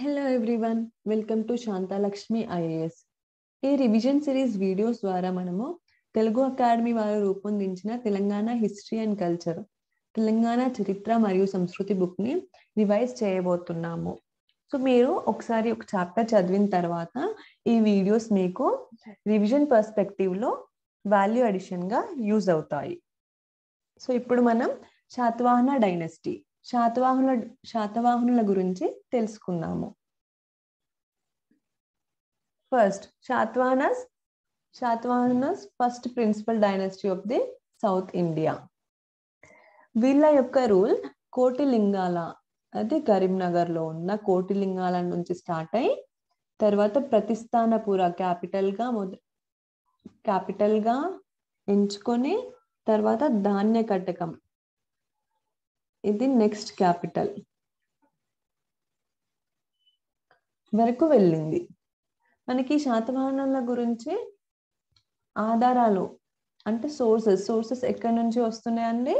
Hello everyone welcome to Shanthalakshmi IAS ఈ revision series videos ద్వారా మనము తెలుగు అకాడమీ వారు రూపొందించిన Telangana history and culture Telangana చరిత్ర మరియు సంస్కృతి బుక్ని రివైజ్ చేయబోతున్నాము సో మీరు ఒకసారి ఒక చాప్టర్ చదివిన తర్వాత ఈ వీడియోస్ మీకు రివిజన్ పర్స్పెక్టివ్లో వాల్యూ గా యూజ్ అవుతాయి సో ఇప్పుడు మనం శాత్వాహన డైనస్టీ శాతవాహనుల శాతవాహనుల గురించి తెలుసుకుందాము first Satavahanas Satavahanas first principal dynasty of the south India వీళ్ళ యొక్క రూల్ కోటిలింగాల అది కరీంనగర్ లో ఉన్న కోటిలింగాల నుంచి స్టార్ట్ అయి తర్వాత ప్రతిస్థానపుర క్యాపిటల్ గా మొద క్యాపిటల్ గా ఎంచుకొని తర్వాత ధాన్య కట్టకం ఇది నెక్స్ట్ క్యాపిటల్ వరకు వెళ్ళింది మనకి శాతవాహనాల గురించి ఆధారాలు అంటే సోర్సెస్ సోర్సెస్ ఎక్కడి నుంచి వస్తున్నాయండి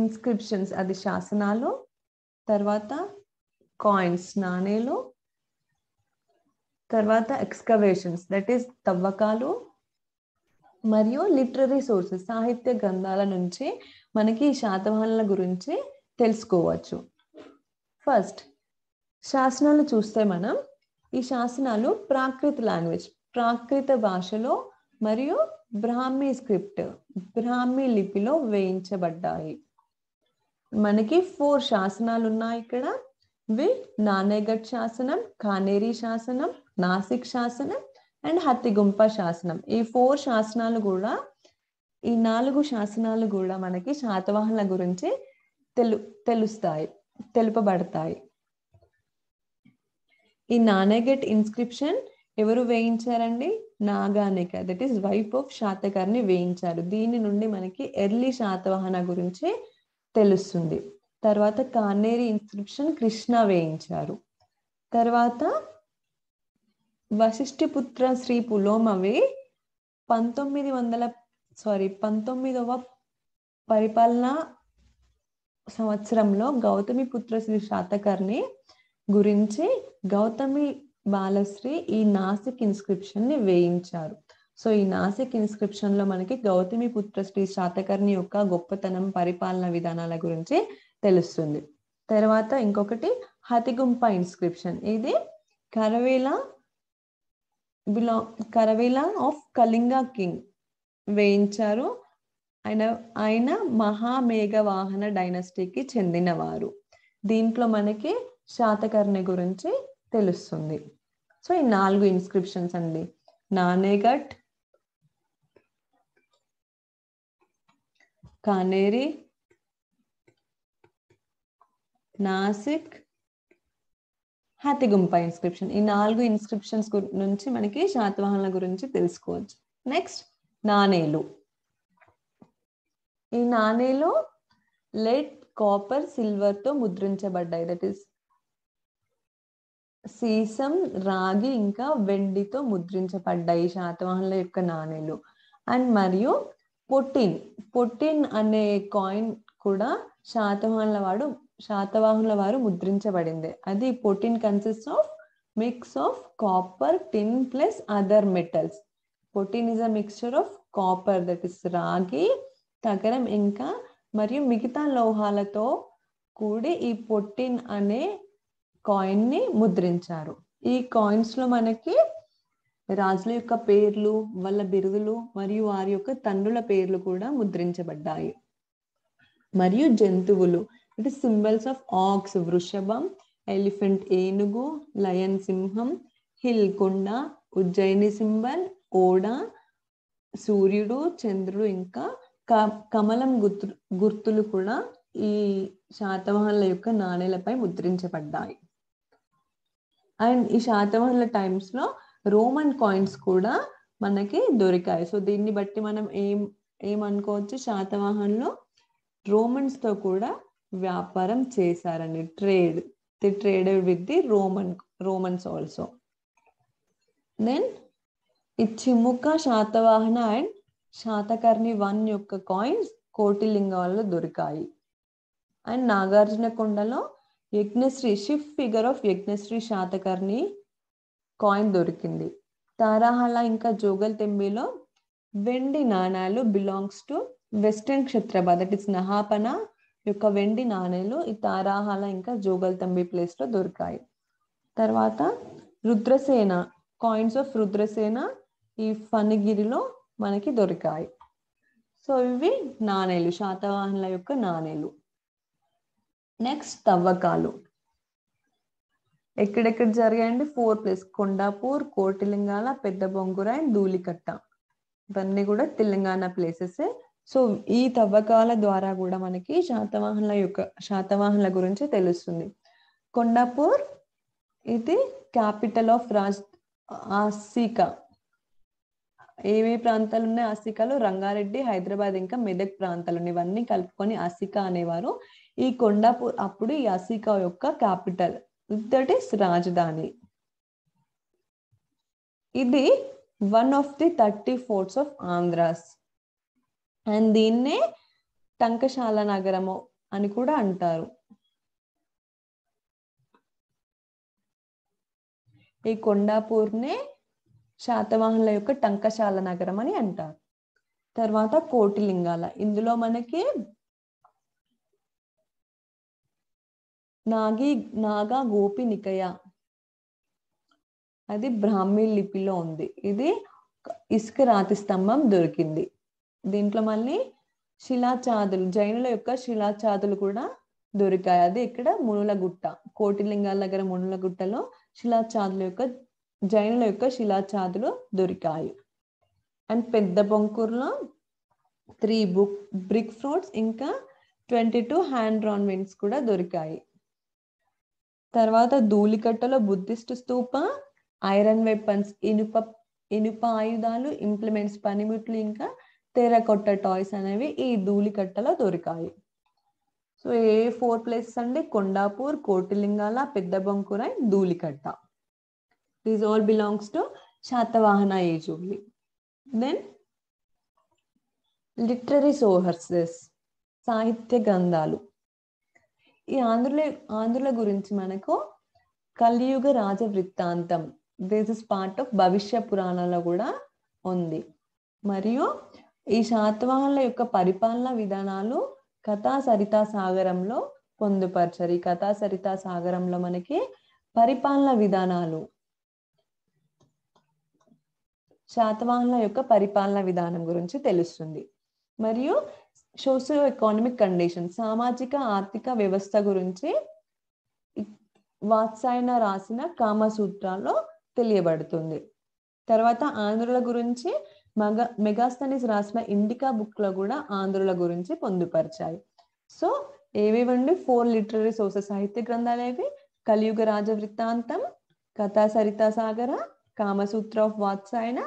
ఇన్స్క్రిప్షన్స్ అది శాసనాలు తర్వాత కాయిన్స్ నాణేలు తర్వాత ఎక్స్కవేషన్స్ దట్ ఈస్ తవ్వకాలు మరియు లిటరీ సోర్సెస్ సాహిత్య గ్రంథాల నుంచి మనకి శాతవాహనుల గురించి తెలుసుకోవచ్చు ఫస్ట్ శాసనాలు చూస్తే మనం ఈ శాసనాలు ప్రాకృత లాంగ్వేజ్ ప్రాకృత భాషలో మరియు బ్రాహ్మీ స్క్రిప్ట్ బ్రాహ్మీ లిపిలో వేయించబడ్డాయి మనకి ఫోర్ శాసనాలు ఉన్నాయి ఇక్కడ వి నానేగట్ శాసనం కానేరి శాసనం నాసిక్ శాసనం అండ్ హత్తి గుంప శాసనం ఈ ఫోర్ శాసనాలు కూడా ఈ నాలుగు శాసనాలు కూడా మనకి శాతవాహనుల గురించి తెలు తెలుస్తాయి తెలుపబడతాయి ఈ నానేగట్ ఇన్స్క్రిప్షన్ ఎవరు వేయించారండి Naganika that is wife of Satakarni వేయించారు దీని నుండి మనకి ఎర్లీ శాతవాహన గురించి తెలుస్తుంది తర్వాత కానేరి ఇన్స్క్రిప్షన్ కృష్ణ వేయించారు తర్వాత వశిష్ఠిపుత్ర శ్రీ పులోమవి పంతొమ్మిది వందల సారీ పంతొమ్మిదవ పరిపాలన సంవత్సరంలో గౌతమి పుత్ర శ్రీ శాతకర్ణి గురించి గౌతమి బాలశ్రీ ఈ నాసిక్ ఇన్స్క్రిప్షన్ ని వేయించారు సో ఈ నాసిక్ ఇన్స్క్రిప్షన్ లో మనకి గౌతమి పుత్ర శ్రీ శాతకర్ణి యొక్క గొప్పతనం పరిపాలన విధానాల గురించి తెలుస్తుంది తర్వాత ఇంకొకటి హతిగుంప ఇన్స్క్రిప్షన్ ఇది Kharavela belong Kharavela of Kalinga king వేయించారు ఆయన ఆయన మహామేఘవాహన డైనస్టీకి చెందినవారు దీంట్లో మనకి శాతకర్ణి గురించి తెలుస్తుంది సో ఈ నాలుగు ఇన్స్క్రిప్షన్స్ అండి నానేఘట్ కానేరి నాసిక్ హాతిగుంప ఇన్స్క్రిప్షన్ ఈ నాలుగు ఇన్స్క్రిప్షన్స్ నుంచి మనకి శాతవాహనుల గురించి తెలుసుకోవచ్చు నెక్స్ట్ నాణేలు ఈ నాణేలు లెడ్ కాపర్ సిల్వర్ తో ముద్రించబడ్డాయి దట్ ఈస్ సీసం రాగి ఇంకా వెండితో ముద్రించబడ్డాయి శాతవాహనుల యొక్క నాణేలు అండ్ మరియు పొట్టిన్ పొట్టిన్ అనే కాయిన్ కూడా శాతవాహనుల వాడు శాతవాహనుల వారు ముద్రించబడింది అది potin consist of mix of copper tin plus other metals potin is a mixture of copper that is రాగి తగరం ఇంకా మరియు మిగతా లోహాలతో కూడి ఈ పొట్టిన్ అనే కాయిన్ని ముద్రించారు ఈ కాయిన్స్లో మనకి రాజుల యొక్క పేర్లు వాళ్ళ బిరుదులు మరియు వారి యొక్క తండ్రుల పేర్లు కూడా ముద్రించబడ్డాయి మరియు జంతువులు అంటే సింబల్స్ ఆఫ్ ఆక్స్ వృషభం ఎలిఫెంట్ ఏనుగు లయన్ సింహం హిల్ కొండ ఉజ్జయిని సింబల్ ఓడ సూర్యుడు చంద్రుడు ఇంకా కమలం గుర్తు గుర్తులు కూడా ఈ శాతవాహనుల యొక్క నాణేలపై ముద్రించబడ్డాయి అండ్ ఈ శాతవాహనుల టైమ్స్లో రోమన్ కాయిన్స్ కూడా మనకి దొరికాయి సో దీన్ని బట్టి మనం ఏం ఏమనుకోవచ్చు శాతవాహన్లు రోమన్స్తో కూడా వ్యాపారం చేశారండి trade the traded with the Roman Romans also then ఈ చిముక శాతవాహన అండ్ శాతకర్ణి వన్ యొక్క కాయిన్స్ కోటిలింగాల్లో దొరికాయి అండ్ నాగార్జున కొండలో Yajnasri ship figure of Yajnashri Satakarni coin దొరికింది తారాహల ఇంకా జోగల్ తెంబిలో వెండి నాణాలు belongs to western Kshatrapas that is Nahapana యొక్క వెండి నాణేలు ఈ తారాహాల ఇంకా జోగల్తంబి ప్లేస్లో దొరికాయి తర్వాత రుద్రసేన కాయిన్స్ ఆఫ్ రుద్రసేన ఈ ఫణిగిరిలో మనకి దొరికాయి సో ఇవి నాణేలు శాతవాహనుల యొక్క నాణేలు నెక్స్ట్ తవ్వకాలు ఎక్కడెక్కడ జరిగాయండి ఫోర్ ప్లేస్ కొండాపూర్ కోటిలింగాల పెద్ద బొంగుర అండ్ ధూలికట్ట ఇవన్నీ కూడా తెలంగాణ ప్లేసెస్ సో ఈ తవ్వకాల ద్వారా కూడా మనకి శాతవాహనుల యొక్క శాతవాహనుల గురించి తెలుస్తుంది కొండాపూర్ ఇది క్యాపిటల్ ఆఫ్ రాజ్ ఆసికా ఏవే ప్రాంతాలు ఉన్నాయి ఆసికాలో రంగారెడ్డి హైదరాబాద్ ఇంకా మెదక్ ప్రాంతాలు ఉన్నాయి ఇవన్నీ కలుపుకొని ఆసికా అనేవారు ఈ కొండాపూర్ అప్పుడు ఈ ఆసికా యొక్క క్యాపిటల్ దట్ ఈస్ రాజధాని ఇది one of the thirty forts of Andhras and దీన్నే టంకశాల నగరము అని కూడా అంటారు ఈ కొండాపూర్నే శాతవాహనుల యొక్క టంకశాల నగరం అని అంటారు తర్వాత కోటిలింగాల ఇందులో మనకి నాగి నాగా గోపి నికయ అది బ్రాహ్మీ లిపిలో ఉంది ఇది ఇసుక రాతి స్తంభం దొరికింది దీంట్లో మళ్ళీ శిలాచాదులు జైనుల యొక్క శిలాచాదులు కూడా దొరికాయి అది ఇక్కడ మునులగుట్ట కోటిలింగాల దగ్గర మునులగుట్టలో శిలాచాదుల యొక్క జైనుల యొక్క శిలాచాదులు దొరికాయి అండ్ పెద్ద బొంకూరులో త్రీ బుక్ బ్రిక్ ఫ్రూట్స్ ఇంకా ట్వంటీ టూ హ్యాండ్ రాన్మెంట్స్ కూడా దొరికాయి తర్వాత ధూళికట్టలో బుద్ధిస్ట్ స్తూప ఐరన్ వెపన్స్ ఇనుప ఇనుప ఆయుధాలు ఇంప్లిమెంట్స్ పనిముట్లు ఇంకా తెరకొట్ట టాయ్స్ అనేవి ఈ ధూళికట్టలో దొరికాయి సో ఏ ఫోర్ ప్లేసెస్ అంటే Kondapur Kotilingala Peddabankur Dhulikatta these all belongs to Satavahana age only then literary sources సాహిత్య గ్రంథాలు ఈ ఆంధ్రుల ఆంధ్రుల గురించి మనకు కలియుగ రాజ వృత్తాంతం దిస్ ఇస్ పార్ట్ ఆఫ్ భవిష్య పురాణాలో కూడా ఉంది మరియు ఈ శాతవాహనుల యొక్క పరిపాలన విధానాలు కథా సరితా సాగరంలో పొందుపరచరు ఈ కథా సరితా సాగరంలో మనకి పరిపాలన విధానాలు శాతవాహనుల యొక్క పరిపాలన విధానం గురించి తెలుస్తుంది మరియు సోషియో ఎకానమిక్ కండిషన్ సామాజిక ఆర్థిక వ్యవస్థ గురించి వాత్సాయన రాసిన కామసూత్రాల్లో తెలియబడుతుంది తర్వాత ఆంధ్రుల గురించి మగ మెగాస్తనీస్ రాసిన ఇండికా బుక్ లో కూడా ఆంధ్రుల గురించి పొందుపరిచాయి సో ఏవేవండి ఫోర్ లిటరీ సోర్సెస్ సాహిత్య గ్రంథాలు ఏవి Kaliyuga Raja Vrittantam Katha Sarita Sagara Kamasutra of Vatsyayana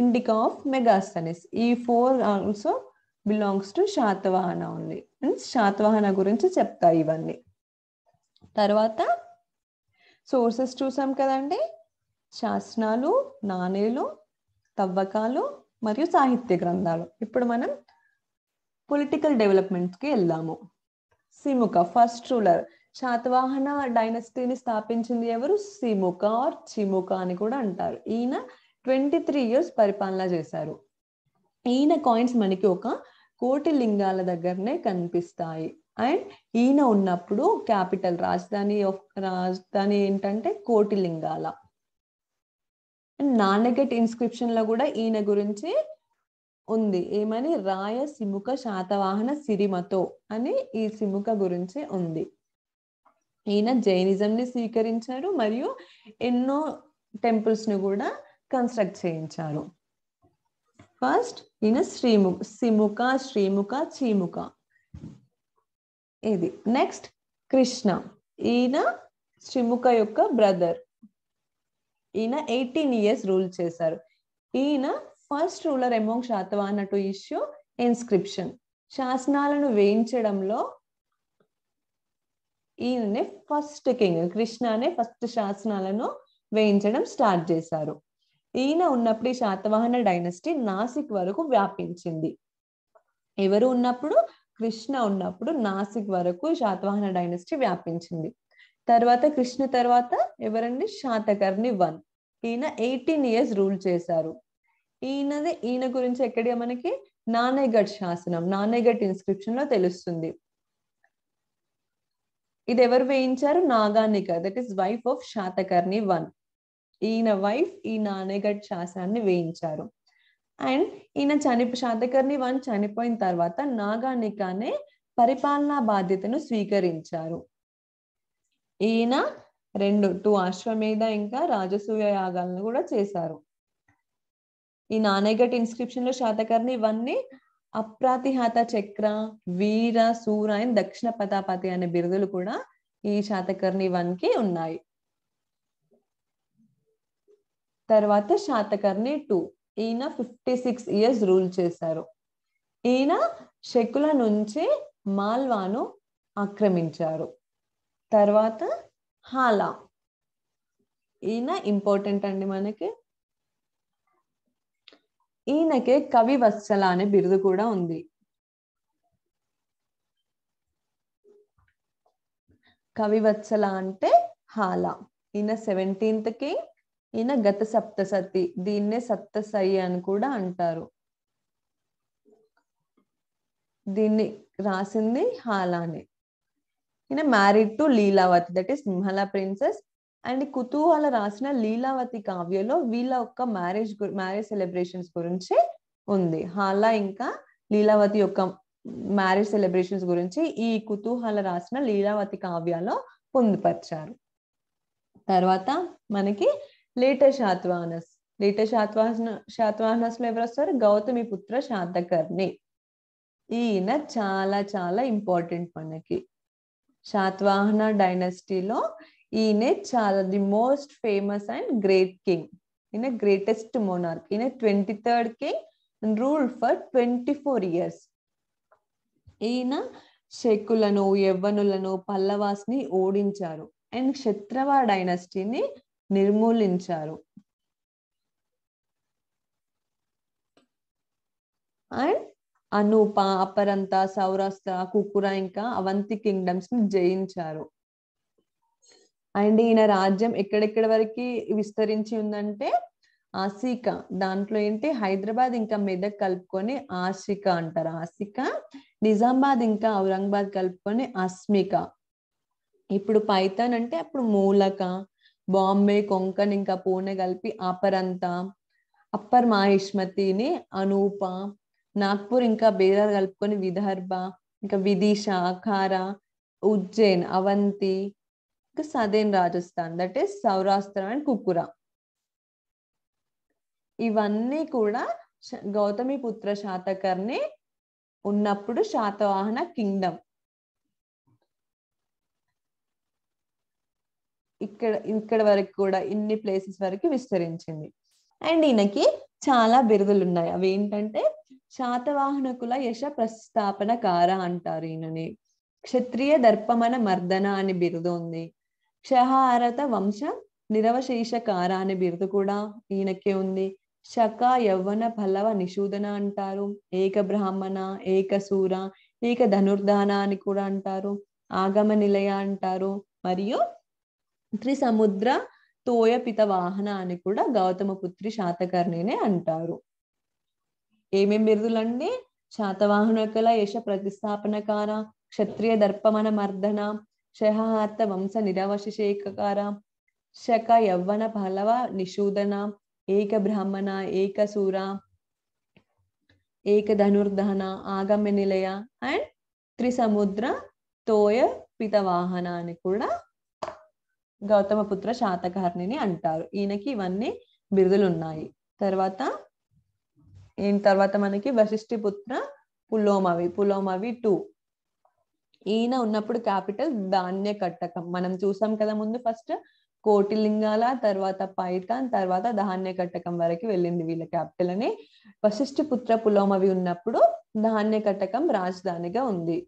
Indica of Megasthenes ఈ four also belongs to Satavahana only means Satavahana గురించి చెప్తాయి ఇవన్నీ తర్వాత సోర్సెస్ చూసాం కదండి శాసనాలు నాణేలు తవ్వకాలు మరియు సాహిత్య గ్రంథాలు ఇప్పుడు మనం పొలిటికల్ డెవలప్మెంట్స్కి వెళ్దాము సిముక ఫస్ట్ రూలర్ శాతవాహన డైనస్టీని స్థాపించింది ఎవరు సిముక ఆర్ చిముక అని కూడా అంటారు ఈయన ట్వంటీ త్రీ ఇయర్స్ పరిపాలన చేశారు ఈయన కాయిన్స్ మనకి ఒక కోటి లింగాల దగ్గరనే కనిపిస్తాయి అండ్ ఈయన ఉన్నప్పుడు క్యాపిటల్ రాజధాని రాజధాని ఏంటంటే కోటి లింగాల నానగట్ ఇన్స్క్రిప్షన్ లో కూడా ఈయన గురించి ఉంది ఏమని రాయ సిముక శాతవాహన సిరిమతో అని ఈ సిముక గురించి ఉంది ఈయన జైనిజం ని స్వీకరించారు మరియు ఎన్నో టెంపుల్స్ ను కూడా కన్స్ట్రక్ట్ చేయించారు ఫస్ట్ ఈయన శ్రీము సిముక శ్రీముఖ చీముక ఇది నెక్స్ట్ కృష్ణ ఈయన శ్రీముఖ యొక్క బ్రదర్ ఈయన ఎయిటీన్ ఇయర్స్ రూల్ చేశారు ఈయన first ruler among Satavahana to issue inscription శాసనాలను వేయించడంలో ఈయననే ఫస్ట్ కింగ్ కృష్ణనే ఫస్ట్ శాసనాలను వేయించడం స్టార్ట్ చేశారు ఈయన ఉన్నప్పుడు శాతవాహన డైనస్టీ నాసిక్ వరకు వ్యాపించింది ఎవరు ఉన్నప్పుడు కృష్ణ ఉన్నప్పుడు నాసిక్ వరకు శాతవాహన డైనస్టీ వ్యాపించింది తర్వాత కృష్ణ తర్వాత ఎవరండి శాతకర్ణి వన్ ఈయన ఎయిటీన్ ఇయర్స్ రూల్ చేశారు ఈయనది ఈయన గురించి ఎక్కడ మనకి నానేఘట్ శాసనం నానేఘట్ ఇన్స్క్రిప్షన్ లో తెలుస్తుంది ఇది ఎవరు వేయించారు Naganika that is wife of Satakarni one ఈయన వైఫ్ ఈ నానేఘట్ శాసనాన్ని వేయించారు అండ్ ఈయన చనిపో శాతకర్ణి వన్ చనిపోయిన తర్వాత నాగానికనే పరిపాలనా బాధ్యతను స్వీకరించారు ఈయన రెండు టూ అశ్వమేధ ఇంకా రాజసూయ యాగాలను కూడా చేశారు ఈ నాణ్యగట్ ఇన్స్క్రిప్షన్ లో శాతకర్ణి ఇవన్నీ అప్రాతిహాత చక్ర వీర సూర అని దక్షిణ పతాపతి అనే బిరుదులు కూడా ఈ శాతకర్ణి వన్ కి ఉన్నాయి తర్వాత శాతకర్ణి టూ ఈయన ఫిఫ్టీ సిక్స్ ఇయర్స్ రూల్ చేశారు ఈయన శకుల నుంచి మాల్వాను ఆక్రమించారు తర్వాత హాలా ఈయన ఇంపార్టెంట్ అండి మనకి ఈయనకే కవి వత్సల అనే బిరుదు కూడా ఉంది కవి వత్సల అంటే హాలా ఈయన సెవెంటీన్త్ కి ఈయన గత సప్తసతి దీన్నే సప్తసయి అని కూడా అంటారు దీన్ని రాసింది హాలానే ఈయన married to Lilavati that is Simhala princess and Kutuhala రాసిన లీలావతి కావ్యలో వీళ్ళ ఒక్క మ్యారేజ్ మ్యారేజ్ సెలబ్రేషన్స్ గురించి ఉంది హాలా ఇంకా లీలావతి యొక్క మ్యారేజ్ సెలబ్రేషన్స్ గురించి ఈ కుతూహల రాసిన లీలావతి కావ్యాలో పొందుపరిచారు తర్వాత మనకి లేట శాత్వానస్ లేట శాత్వాహన శాత్వాహనస్ లో ఎవరు వస్తారు గౌతమి పుత్ర శాతకర్ణి ఈయన చాలా చాలా ఇంపార్టెంట్ మనకి శాతవాహన డైనస్టీలో ఈయనే చాలా the most famous and great king ఈయన గ్రేటెస్ట్ మోనార్క్ ఈయన twenty third king rule for twenty four years ఈయన శకులను యవ్వనులను పల్లవాస్ని ఓడించారు అండ్ క్షత్రవ డైనస్టీని నిర్మూలించారు అండ్ అనూప అపరంత సౌరాష్ట్ర కుకుర ఇంకా అవంతి కింగ్డమ్స్ ని జయించారు అండ్ ఈయన రాజ్యం ఎక్కడెక్కడ వరకు విస్తరించి ఉందంటే ఆసిక దాంట్లో ఏంటి హైదరాబాద్ ఇంకా మెదక్ కలుపుకొని ఆసిక అంటారు ఆసిక నిజామాబాద్ ఇంకా ఔరంగాబాద్ కలుపుకొని అస్మిక ఇప్పుడు పైథాన్ అంటే అప్పుడు మూలక బాంబే కొంకణ ఇంకా పూణె కలిపి అపరంత అప్పర్ మాహిష్మతిని అనూప నాగ్పూర్ ఇంకా బేరార్ కలుపుకొని విదర్భ ఇంకా విదిశ ఖారా ఉజ్జైన్ అవంతి ఇంకా southern Rajasthan that is Saurashtra and Kukura ఇవన్నీ కూడా గౌతమి పుత్ర శాతకర్ణి ఉన్నప్పుడు శాతవాహన కింగ్డమ్ ఇక్కడ ఇక్కడ వరకు కూడా ఇన్ని ప్లేసెస్ వరకు విస్తరించింది అండ్ ఈయనకి చాలా బిరుదులు ఉన్నాయి అవి ఏంటంటే శాతవాహనకుల యశ ప్రస్థాపన కార అంటారు ఈయనని క్షత్రియ దర్పమన మర్దన అనే బిరుదు ఉంది క్షహారత వంశ కార అనే బిరుదు కూడా ఈయనకే ఉంది శక యవ్వన పల్లవ నిషూదన అంటారు ఏక బ్రాహ్మణ ఏక సూర ఏక ధనుర్ధాన అని కూడా అంటారు ఆగమ నిలయ అంటారు మరియు త్రిసముద్ర తోయపిత వాహన అని కూడా గౌతమ పుత్రి శాతకర్ణినే అంటారు ఏమేం బిరుదులండి శాతవాహన కల యశ ప్రతిస్థాపనకార క్షత్రియ దర్పమన మర్దన శహార్త వంశ నిరవశిషేకార శక యవ్వన పలవ నిషూదన ఏక బ్రాహ్మణ ఏక సూర ఏక ధనుర్ధన ఆగమ్య నిలయ అండ్ త్రిసముద్ర తోయ పితవాహన అని కూడా గౌతమ పుత్ర శాతకర్ణిని అంటారు ఈయనకి ఇవన్నీ బిరుదులు ఉన్నాయి తర్వాత ఈయన తర్వాత మనకి పుత్ర పులోమవి పులోమవి టూ ఈయన ఉన్నప్పుడు క్యాపిటల్ ధాన్య కట్టకం మనం చూసాం కదా ముందు ఫస్ట్ కోటిలింగాల తర్వాత పైతాన్ తర్వాత ధాన్య కట్టకం వరకు వెళ్ళింది వీళ్ళ క్యాపిటల్ అని పుత్ర పులోమవి ఉన్నప్పుడు ధాన్య కట్టకం రాజధానిగా ఉంది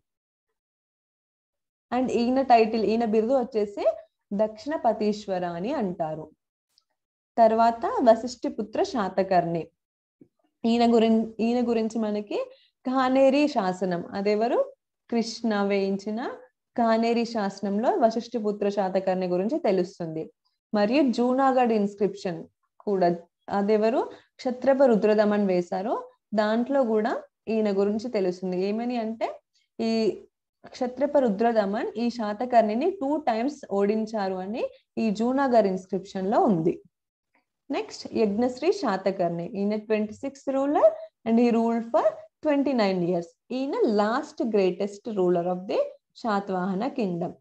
అండ్ ఈయన టైటిల్ ఈయన బిరుదు వచ్చేసి దక్షిణ పతీశ్వర అని అంటారు తర్వాత వశిష్ఠి పుత్ర శాతకర్ణి ఈయన గురించి ఈయన గురించి మనకి కానేరి శాసనం అదెవరు కృష్ణ వేయించిన కానేరి శాసనంలో వశిష్ఠి పుత్ర శాతకర్ణి గురించి తెలుస్తుంది మరియు జూనాగఢ్ ఇన్స్క్రిప్షన్ కూడా అదెవరు క్షత్రప రుద్రదమన్ వేశారు దాంట్లో కూడా ఈయన గురించి తెలుస్తుంది ఏమని అంటే ఈ క్షత్రప రుద్రదమన్ ఈ శాతకర్ణిని టూ టైమ్స్ ఓడించారు అని ఈ జూనాగర్ ఇన్స్క్రిప్షన్ లో ఉంది నెక్స్ట్ యజ్ఞశ్రీ శాతకర్ణి ఈయన ట్వంటీ సిక్స్ రూలర్ అండ్ ఈ rule for twenty nine years ఈయన last greatest ruler of the Satavahana kingdom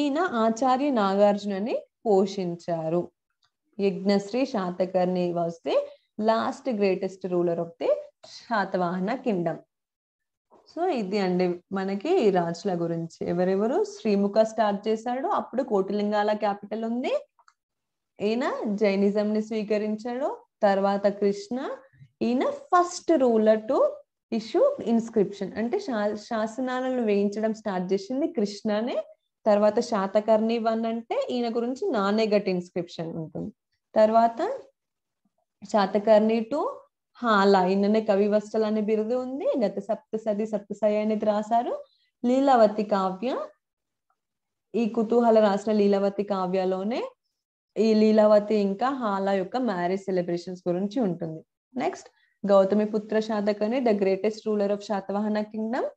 ఈయన ఆచార్య నాగార్జునని పోషించారు Yajnasri Satakarni was the last greatest ruler of the Satavahana kingdom so ఇది అండి మనకి రాజుల గురించి ఎవరెవరు శ్రీముఖ స్టార్ట్ చేశాడు అప్పుడు కోటిలింగాల క్యాపిటల్ ఉంది ఈయన జైనిజం ని స్వీకరించాడు తర్వాత కృష్ణ ఈయన first ruler to issue inscription అంటే శాసనాలను వేయించడం స్టార్ట్ చేసింది కృష్ణనే తర్వాత శాతకర్ణి వన్ అంటే ఈయన గురించి నానేగట్ ఇన్స్క్రిప్షన్ ఉంటుంది తర్వాత శాతకర్ణి టూ అలా ఆయననే కవి ಕವಿವಸ್ತಲ್ అనే బిరుదు ఉంది గత సప్తసతి సప్తసాయి అనేది రాశారు లీలావతి కావ్య ఈ కుతూహల రాసిన లీలావతి కావ్యలోనే ఈ లీలావతి ఇంకా హాల యొక్క మ్యారేజ్ సెలబ్రేషన్స్ గురించి ఉంటుంది నెక్స్ట్ గౌతమి పుత్ర అనే the greatest ruler of Satavahana kingdom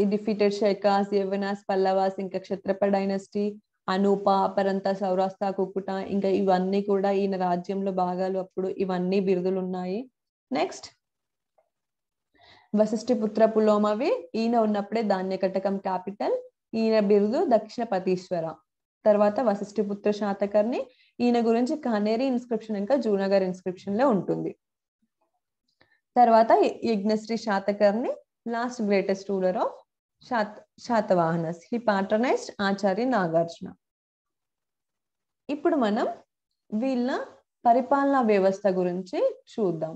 ఈ డిఫీటెడ్ షేకాస్ యవనాస్ పల్లవాస్ ఇంకా క్షత్రప డైనస్టీ అనూప అపరంత సౌరాస్త కుక్కుట ఇంకా ఇవన్నీ కూడా ఈయన రాజ్యంలో భాగాలు అప్పుడు ఇవన్నీ బిరుదులు ఉన్నాయి నెక్స్ట్ వశిష్ఠి పుత్ర పులోమవి ఈయన ఉన్నప్పుడే ధాన్యకటకం క్యాపిటల్ ఈయన బిరుదు దక్షిణ పతీశ్వర తర్వాత వశిష్ఠి పుత్ర శాతకర్ణి ఈయన గురించి కానేరి ఇన్స్క్రిప్షన్ ఇంకా జూనగర్ ఇన్స్క్రిప్షన్ లో ఉంటుంది తర్వాత Yajnasri Satakarni last greatest ruler of Sata Satavahanas he patronized Acharya Nagarjuna ఇప్పుడు మనం వీళ్ళ పరిపాలనా వ్యవస్థ గురించి చూద్దాం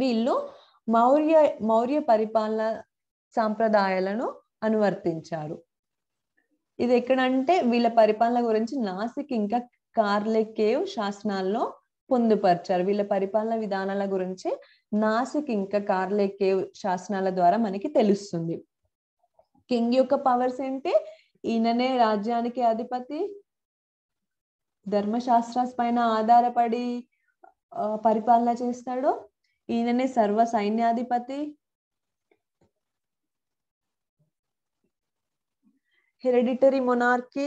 వీళ్ళు మౌర్య మౌర్య పరిపాలన సాంప్రదాయాలను అనువర్తించారు ఇది ఎక్కడంటే వీళ్ళ పరిపాలన గురించి నాసిక్ ఇంకా కార్లెకేవ్ శాసనాల్లో పొందుపరిచారు వీళ్ళ పరిపాలన విధానాల గురించి నాసిక్ ఇంకా కార్లే కేవ్ శాసనాల ద్వారా మనకి తెలుస్తుంది కింగ్ యొక్క పవర్స్ ఏంటి ఈయననే రాజ్యానికి అధిపతి ధర్మశాస్త్ర పైన ఆధారపడి పరిపాలన చేస్తాడు ఈయననే సర్వ సైన్యాధిపతి హెరిడిటరీ మొనార్కీ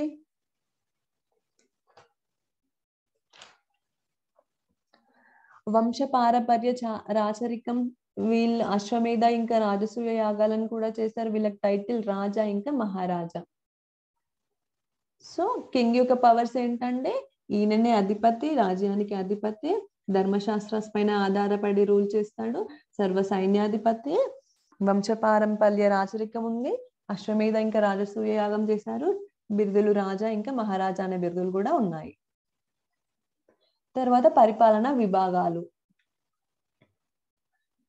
వంశ పారపర్య రాచరికం వీళ్ళు అశ్వమేధ ఇంకా రాజసూయ యాగాలను కూడా చేశారు వీళ్ళకి టైటిల్ రాజా ఇంకా మహారాజా సో కింగ్ యొక్క పవర్స్ ఏంటంటే ఈయననే అధిపతి రాజ్యానికి అధిపతి ధర్మశాస్త్ర పైన ఆధారపడి రూల్ చేస్తాడు సర్వ సైన్యాధిపతి వంశపారంపల్య రాచరికం ఉంది అశ్వమేధ ఇంకా రాజసూయ యాగం చేశారు బిరుదులు రాజా ఇంకా మహారాజా అనే బిరుదులు కూడా ఉన్నాయి తర్వాత పరిపాలన విభాగాలు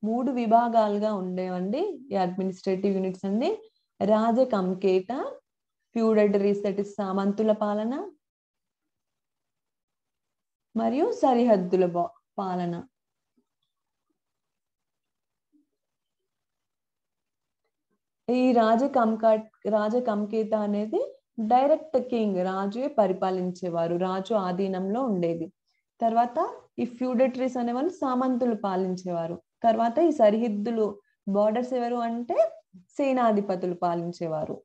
మూడు విభాగాలుగా ఉండేవండి ఈ అడ్మినిస్ట్రేటివ్ యూనిట్స్ అండి రాజ కంకేత ఫ్యూడటరీ సెటిస్ సామంతుల పాలన మరియు సరిహద్దుల పాలన ఈ రాజ రాజకంకేత అనేది డైరెక్ట్ కింగ్ రాజే పరిపాలించేవారు రాజు ఆధీనంలో ఉండేది తర్వాత ఈ ఫ్యూడటరీస్ అనేవాళ్ళు సామంతులు పాలించేవారు తర్వాత ఈ సరిహద్దులు బార్డర్స్ ఎవరు అంటే సేనాధిపతులు పాలించేవారు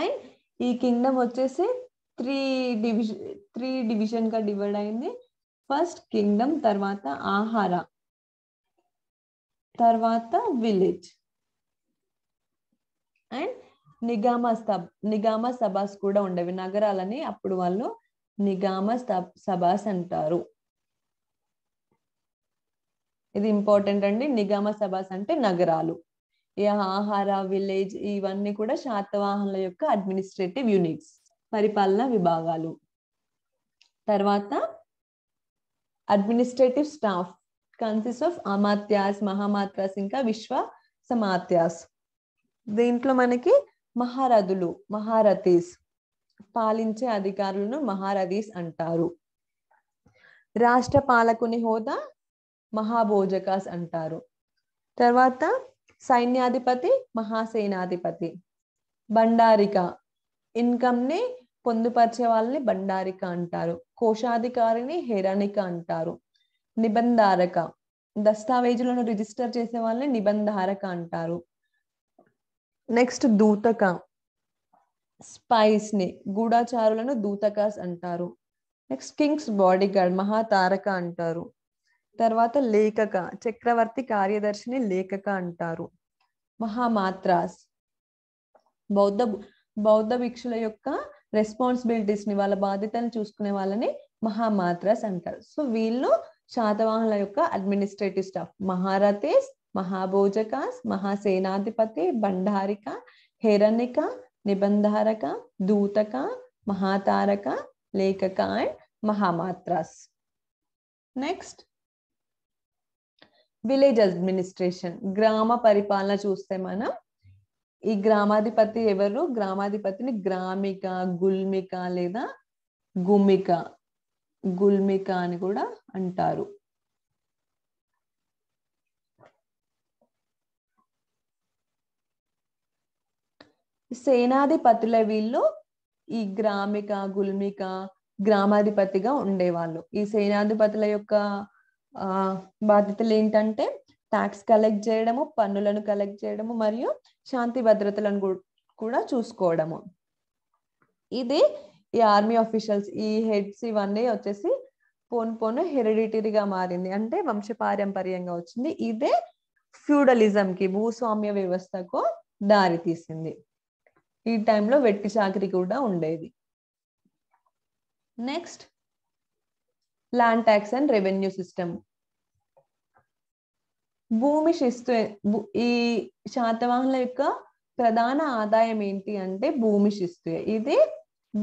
అండ్ ఈ కింగ్డమ్ వచ్చేసి త్రీ డివిజన్ త్రీ డివిజన్ గా డివైడ్ అయింది ఫస్ట్ కింగ్డమ్ తర్వాత ఆహార తర్వాత విలేజ్ అండ్ నిగామ సబ్ నిగామ సభాస్ కూడా ఉండేవి నగరాలని అప్పుడు వాళ్ళు నిగామ సభాస్ అంటారు ఇది ఇంపార్టెంట్ అండి నిగామ సభాస్ అంటే నగరాలు ఈ ఆహార విలేజ్ ఇవన్నీ కూడా శాతవాహనుల యొక్క అడ్మినిస్ట్రేటివ్ యూనిట్స్ పరిపాలన విభాగాలు తర్వాత అడ్మినిస్ట్రేటివ్ స్టాఫ్ కన్సిస్ట్ ఆఫ్ అమాత్యాస్ మహామాత్రాస్ ఇంకా విశ్వ సమాత్యాస్ దీంట్లో మనకి మహారథులు మహారథీస్ పాలించే అధికారులను మహారథీస్ అంటారు రాష్ట్ర పాలకుని హోదా మహాభోజకాస్ అంటారు తర్వాత సైన్యాధిపతి మహాసేనాధిపతి భండారిక ఇన్కమ్ని పొందుపరిచే వాళ్ళని భండారిక అంటారు కోశాధికారిని హెరానిక అంటారు నిబంధారక దస్తావేజులను రిజిస్టర్ చేసే వాళ్ళని నిబంధారక అంటారు నెక్స్ట్ దూతక స్పైస్ ని గూఢాచారులను దూతకాస్ అంటారు నెక్స్ట్ కింగ్స్ బాడీ గార్డ్ మహాతారక అంటారు తర్వాత లేఖక చక్రవర్తి కార్యదర్శిని లేఖక అంటారు మహామాత్రాస్ బౌద్ధ బౌద్ధ భిక్షుల యొక్క రెస్పాన్సిబిలిటీస్ ని వాళ్ళ బాధ్యతలను చూసుకునే వాళ్ళని మహామాత్రాస్ అంటారు సో వీళ్ళు శాతవాహనుల యొక్క అడ్మినిస్ట్రేటివ్ స్టాఫ్ మహారథీస్ మహాభోజకాస్ మహాసేనాధిపతి భండారిక హిరణిక నిబంధారక దూతక మహాతారక లేఖక అండ్ మహామాత్రాస్ నెక్స్ట్ విలేజ్ అడ్మినిస్ట్రేషన్ గ్రామ పరిపాలన చూస్తే మనం ఈ గ్రామాధిపతి ఎవరు గ్రామాధిపతిని గ్రామిక గుల్మిక లేదా గుమిక గుల్మిక అని కూడా అంటారు సేనాధిపతుల వీళ్ళు ఈ గ్రామిక గుల్మిక గ్రామాధిపతిగా ఉండేవాళ్ళు ఈ సేనాధిపతుల యొక్క బాధ్యతలు ఏంటంటే ట్యాక్స్ కలెక్ట్ చేయడము పన్నులను కలెక్ట్ చేయడము మరియు శాంతి భద్రతలను కూడా చూసుకోవడము ఇది ఈ ఆర్మీ ఆఫీషియల్స్ ఈ హెడ్స్ ఇవన్నీ వచ్చేసి పోను పోను హెరిడిటరీగా మారింది అంటే వంశపారంపర్యంగా వచ్చింది ఇదే ఫ్యూడలిజంకి భూస్వామ్య వ్యవస్థకు దారి తీసింది ఈ టైంలో వెట్టి చాకరీ కూడా ఉండేది next land tax and revenue system భూమి శిస్తు ఈ శాతవాహనుల యొక్క ప్రధాన ఆదాయం ఏంటి అంటే భూమి శిస్తు ఇది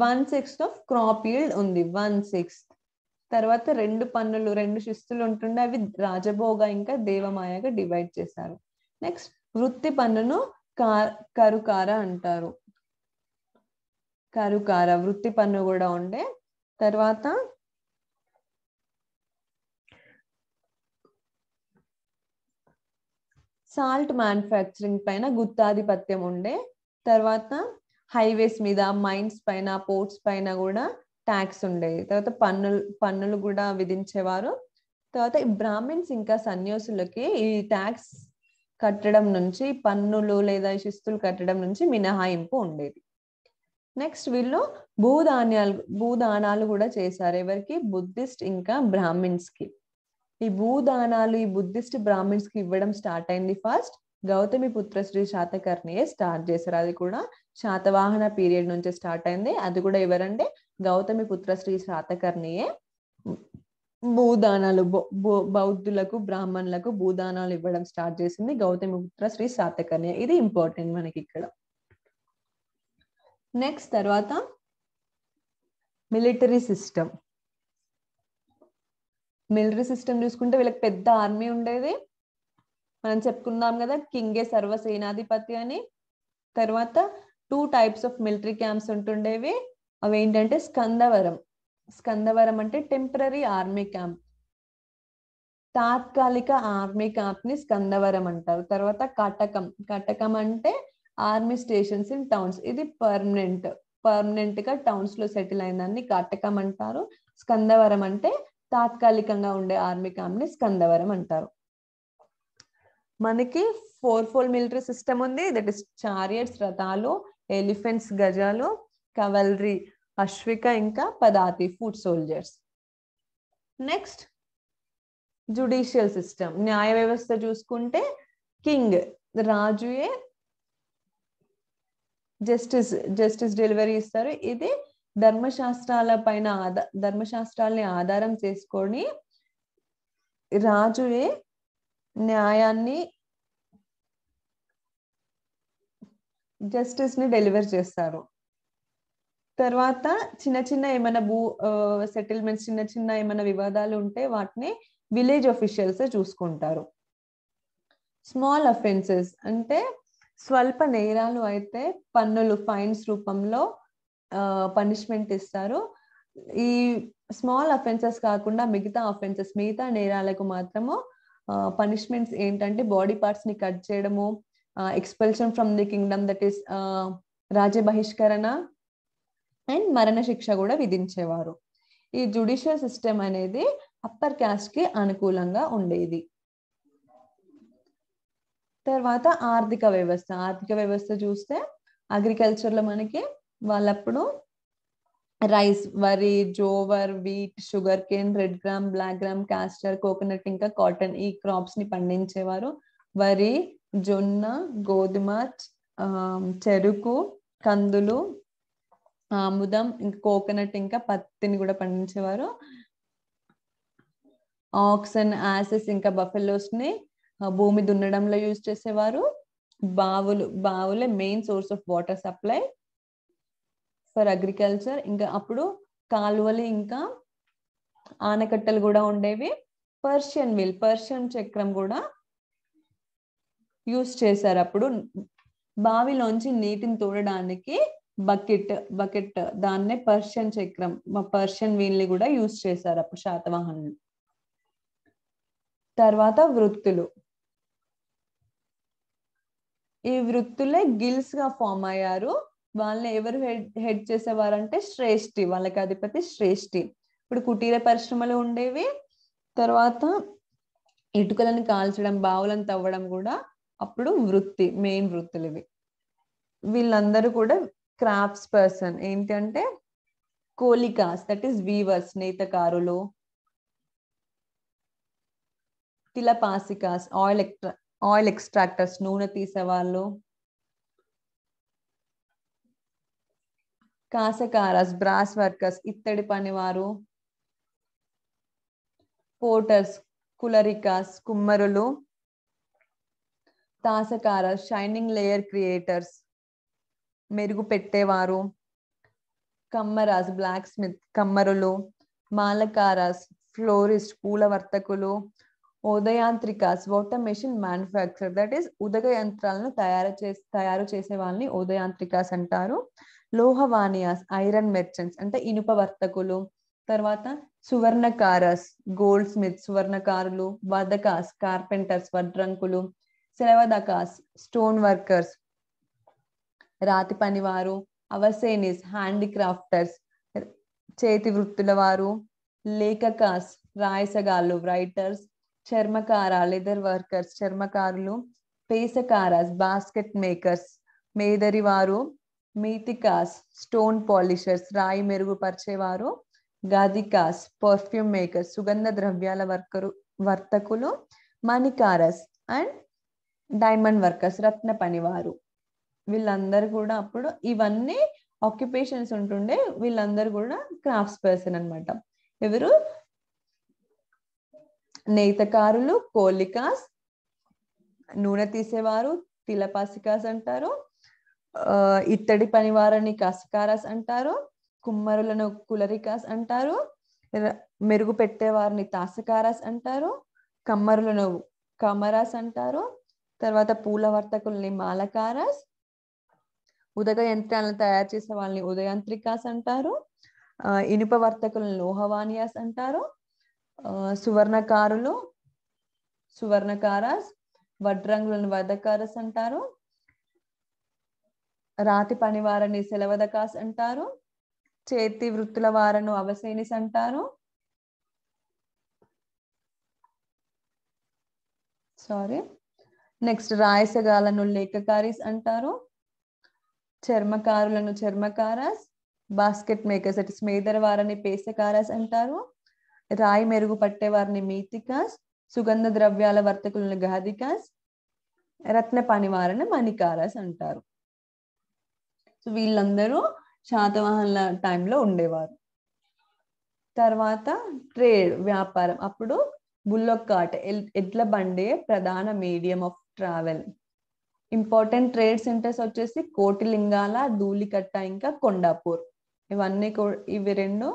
one sixth of crop yield ఉంది వన్ సిక్స్త్ తర్వాత రెండు పన్నులు రెండు శిస్తులు ఉంటుండే అవి రాజభోగ ఇంకా దేవమాయగా డివైడ్ చేశారు నెక్స్ట్ వృత్తి పన్నును కరుకార అంటారు కరుకార వృత్తి పన్ను కూడా ఉండే తర్వాత సాల్ట్ మ్యానుఫ్యాక్చరింగ్ పైన గుత్తాధిపత్యం ఉండే తర్వాత హైవేస్ మీద మైన్స్ పైన పోర్ట్స్ పైన కూడా ట్యాక్స్ ఉండేది తర్వాత పన్నులు పన్నులు కూడా విధించేవారు తర్వాత ఈ బ్రాహ్మిన్స్ ఇంకా సన్యాసులకి ఈ ట్యాక్స్ కట్టడం నుంచి పన్నులు లేదా శిస్తులు కట్టడం నుంచి మినహాయింపు ఉండేది నెక్స్ట్ వీళ్ళు భూదాన్యాలు భూదానాలు కూడా చేశారు ఎవరికి బుద్ధిస్ట్ ఇంకా బ్రాహ్మిన్స్ కి ఈ భూదానాలు ఈ బుద్ధిస్ట్ బ్రాహ్మిన్స్ కి ఇవ్వడం స్టార్ట్ అయింది ఫస్ట్ గౌతమి పుత్ర శ్రీ శాతకర్ణియే స్టార్ట్ చేశారు అది కూడా శాతవాహన పీరియడ్ నుంచి స్టార్ట్ అయింది అది కూడా ఎవరంటే గౌతమి పుత్ర శ్రీ శాతకర్ణియే భూదానాలు బౌద్ధులకు బ్రాహ్మణులకు భూదానాలు ఇవ్వడం స్టార్ట్ చేసింది గౌతమి పుత్ర శ్రీ శాతకర్ణి ఇది ఇంపార్టెంట్ మనకి ఇక్కడ నెక్స్ట్ తర్వాత మిలిటరీ సిస్టమ్ మిలిటరీ సిస్టమ్ చూసుకుంటే వీళ్ళకి పెద్ద ఆర్మీ ఉండేది మనం చెప్పుకుందాం కదా కింగే సర్వసేనాధిపతి అని తర్వాత two types of military camps ఉంటుండేవి అవి ఏంటంటే స్కందవరం స్కందవరం అంటే టెంపరీ ఆర్మీ క్యాంప్ తాత్కాలిక ఆర్మీ క్యాంప్ ని స్కందవరం అంటారు తర్వాత కటకం కటకం అంటే ఆర్మీ స్టేషన్స్ ఇన్ టౌన్స్ ఇది పర్మనెంట్ పర్మనెంట్ గా టౌన్స్ లో సెటిల్ దాన్ని కాటకం అంటారు స్కందవరం అంటే తాత్కాలికంగా ఉండే ఆర్మీ క్యాంప్ ని స్కందవరం అంటారు మనకి ఫోర్ ఫోల్ మిలిటరీ సిస్టమ్ ఉంది దట్ ఇస్ చారియట్స్ రథాలు ఎలిఫెంట్స్ గజాలు కవల్రీ అశ్విక ఇంకా పదాతి foot soldiers next judicial system న్యాయ వ్యవస్థ చూసుకుంటే కింగ్ రాజుయే జస్టిస్ జస్టిస్ డెలివరీ ఇస్తారు ఇది ధర్మశాస్త్రాల పైన ఆధా ధర్మశాస్త్రాల్ని ఆధారం చేసుకొని రాజుయే న్యాయాన్ని జస్టిస్ ని డెలివర్ చేస్తారు తర్వాత చిన్న చిన్న ఏమైనా భూ సెటిల్మెంట్స్ చిన్న చిన్న ఏమైనా వివాదాలు ఉంటే వాటిని విలేజ్ అఫీషియల్స్ చూసుకుంటారు స్మాల్ అఫెన్సెస్ అంటే స్వల్ప నేరాలు అయితే పన్నులు ఫైన్స్ రూపంలో పనిష్మెంట్ ఇస్తారు ఈ స్మాల్ అఫెన్సెస్ కాకుండా మిగతా అఫెన్సెస్ మిగతా నేరాలకు మాత్రము పనిష్మెంట్స్ ఏంటంటే బాడీ పార్ట్స్ ని కట్ చేయడము expulsion from the kingdom that is రాజ్య బహిష్కరణ అండ్ మరణ శిక్ష కూడా విధించేవారు ఈ జుడిషియల్ సిస్టమ్ అనేది అప్పర్ క్యాస్ట్ కి అనుకూలంగా ఉండేది తర్వాత ఆర్థిక వ్యవస్థ ఆర్థిక వ్యవస్థ చూస్తే అగ్రికల్చర్లో మనకి వాళ్ళప్పుడు రైస్ వరి jowar wheat sugar cane red gram black gram castor coconut ఇంకా కాటన్ ఈ క్రాప్స్ ని పండించేవారు వరి జొన్న గోధుమ చెరుకు కందులు ఆముదం ఇంకా కోకోనట్ ఇంకా పత్తిని కూడా పండించేవారు ఆక్సన్ యాసెస్ ఇంకా బఫెలోస్ ని భూమి దున్నడంలో యూజ్ చేసేవారు బావులు బావులే main source of water supply for agriculture ఇంకా అప్పుడు కాలువలు ఇంకా ఆనకట్టలు కూడా ఉండేవి పర్షియన్ వీల్ పర్షియన్ చక్రం కూడా యూస్ చేశారు అప్పుడు బావిలోంచి నీటిని తోడడానికి బకెట్ బకెట్ దాన్నే పర్షియన్ చక్రం మా పర్షియన్ వీల్ని కూడా యూస్ చేశారు అప్పుడు శాతవాహనులు తర్వాత వృత్తులు ఈ వృత్తులే గిల్స్ గా ఫామ్ అయ్యారు వాళ్ళని ఎవరు హెడ్ హెడ్ చేసేవారంటే శ్రేష్ఠి వాళ్ళకి అధిపతి శ్రేష్ఠి ఇప్పుడు కుటీర పరిశ్రమలు ఉండేవి తర్వాత ఇటుకలను కాల్చడం బావులను తవ్వడం కూడా అప్పుడు వృత్తి మెయిన్ వృత్తులు ఇవి వీళ్ళందరూ కూడా క్రాఫ్ట్స్ పర్సన్ ఏంటి అంటే కోలికాస్ దట్ ఈస్ వీవర్స్ నేతకారులు తిలపాసికాస్ ఆయిల్ ఎక్ట్రా ఆయిల్ ఎక్స్ట్రాక్టర్స్ నూనె తీసేవాళ్ళు కాసకారాస్ బ్రాస్ వర్కర్స్ ఇత్తడి పనివారు పోటర్స్ కులరికాస్ కుమ్మరులు తాసకారాస్ షైనింగ్ లేయర్ క్రియేటర్స్ మెరుగు పెట్టేవారు కమ్మరాస్ బ్లాక్ స్మిత్ కమ్మరులు మాలకారాస్ ఫ్లోరిస్ట్ పూల వర్తకులు ఉదయాంత్రికాస్ water machine manufacture that is ఉదగ యంత్రాలను తయారు చే తయారు చేసే వాళ్ళని ఉదయాంత్రికాస్ అంటారు లోహవానియాస్ ఐరన్ మెర్చెంట్స్ అంటే ఇనుప వర్తకులు తర్వాత సువర్ణకారస్ గోల్డ్ స్మిత్ సువర్ణకారులు వదకాస్ కార్పెంటర్స్ వడ్రంకులు శ్రవదకాస్ స్టోన్ వర్కర్స్ రాతి పనివారు అవసేనిస్ హ్యాండిక్రాఫ్టర్స్ చేతి వృత్తుల వారు లేఖకాస్ రాయసగాళ్ళు రైటర్స్ చర్మకార లెదర్ వర్కర్స్ చర్మకారులు పేసకారాస్ బాస్కెట్ మేకర్స్ మేదరివారు మీతికాస్ స్టోన్ పాలిషర్స్ రాయి మెరుగుపరిచేవారు గాదికాస్ పర్ఫ్యూమ్ మేకర్స్ సుగంధ ద్రవ్యాల వర్కరు వర్తకులు మణికారస్ అండ్ డైమండ్ వర్కర్స్ రత్న పనివారు వీళ్ళందరూ కూడా అప్పుడు ఇవన్నీ ఆక్యుపేషన్స్ ఉంటుండే వీళ్ళందరూ కూడా క్రాఫ్ట్స్ పర్సన్ అనమాట ఎవరు నేతకారులు కోలికాస్ నూనె తీసేవారు తిలపాసికాస్ అంటారు ఇత్తడి పనివారని కాసకారాస్ అంటారు కుమ్మరులను కులరికాస్ అంటారు మెరుగు పెట్టేవారిని తాసకారాస్ అంటారు కమ్మరులను కమరాస్ అంటారు తర్వాత పూల వర్తకుల్ని మాలకారాస్ ఉదక యంత్రాలను తయారు చేసే వాళ్ళని ఉదయంత్రికాస్ అంటారు ఇనుప వర్తకులను లోహవానియాస్ అంటారు సువర్ణకారులు సువర్ణకారాస్ వడ్రంగులను వదకారస్ అంటారు రాతి పని వారిని సెలవదకాస్ అంటారు చేతి వృత్తుల వారను అవసేనిస్ అంటారు సారీ నెక్స్ట్ రాయసగాలను లేఖకారీస్ అంటారు చర్మకారులను చర్మకారాస్ బాస్కెట్ మేకర్స్ అంటే స్మేదర్ వారని పేసకారాస్ అంటారు రాయి మెరుగు పట్టే వారిని మీతికాస్ సుగంధ ద్రవ్యాల వర్తకులను గహదికాస్ రత్న పని వారిని మణికారాస్ అంటారు సో వీళ్ళందరూ శాతవాహనుల టైంలో ఉండేవారు తర్వాత ట్రేడ్ వ్యాపారం అప్పుడు బుల్లొక్ కార్ట్ ఎడ్ల బండే ప్రధాన medium of travel important trade centres వచ్చేసి కోటిలింగాల ధూళికట్ట ఇంకా కొండాపూర్ ఇవన్నీ ఇవి రెండు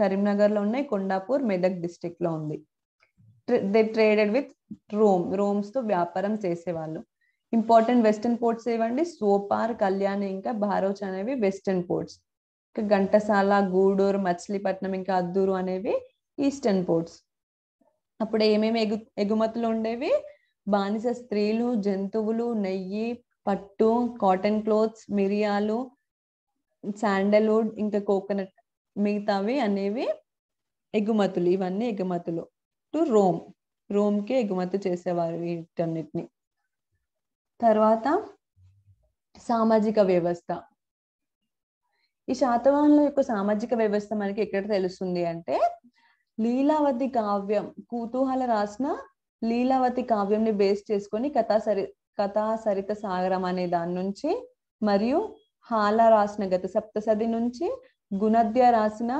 కరీంనగర్లో ఉన్నాయి కొండాపూర్ మెదక్ డిస్టిక్లో ఉంది దే ట్రేడెడ్ విత్ రోమ్ రోమ్స్తో వ్యాపారం చేసేవాళ్ళు ఇంపార్టెంట్ వెస్టర్న్ పోర్ట్స్ ఏవండి సోపార్ కళ్యాణ్ ఇంకా భారోచ్ అనేవి వెస్టర్న్ పోర్ట్స్ ఇంకా ఘంటసాల గూడూరు మచిలీపట్నం ఇంకా అద్దూరు అనేవి ఈస్టర్న్ పోర్ట్స్ అప్పుడు ఏమేమి ఎగు ఎగుమతులు ఉండేవి బానిస స్త్రీలు జంతువులు నెయ్యి పట్టు కాటన్ క్లోత్స్ మిరియాలు శాండల్వుడ్ ఇంకా కోకోనట్ మిగతావి అనేవి ఎగుమతులు ఇవన్నీ ఎగుమతులు టు రోమ్ రోమ్కి ఎగుమతి చేసేవారు వీటన్నిటిని తర్వాత సామాజిక వ్యవస్థ ఈ శాతవాహనుల యొక్క సామాజిక వ్యవస్థ మనకి ఎక్కడ తెలుస్తుంది అంటే లీలావతి కావ్యం కుతూహల రాసిన లీలావతి కావ్యంని బేస్ చేసుకొని కథా సరి కథా సరిత సాగరం అనే దాని నుంచి మరియు హాల రాసిన గత సప్తసది నుంచి గుణద్య రాసిన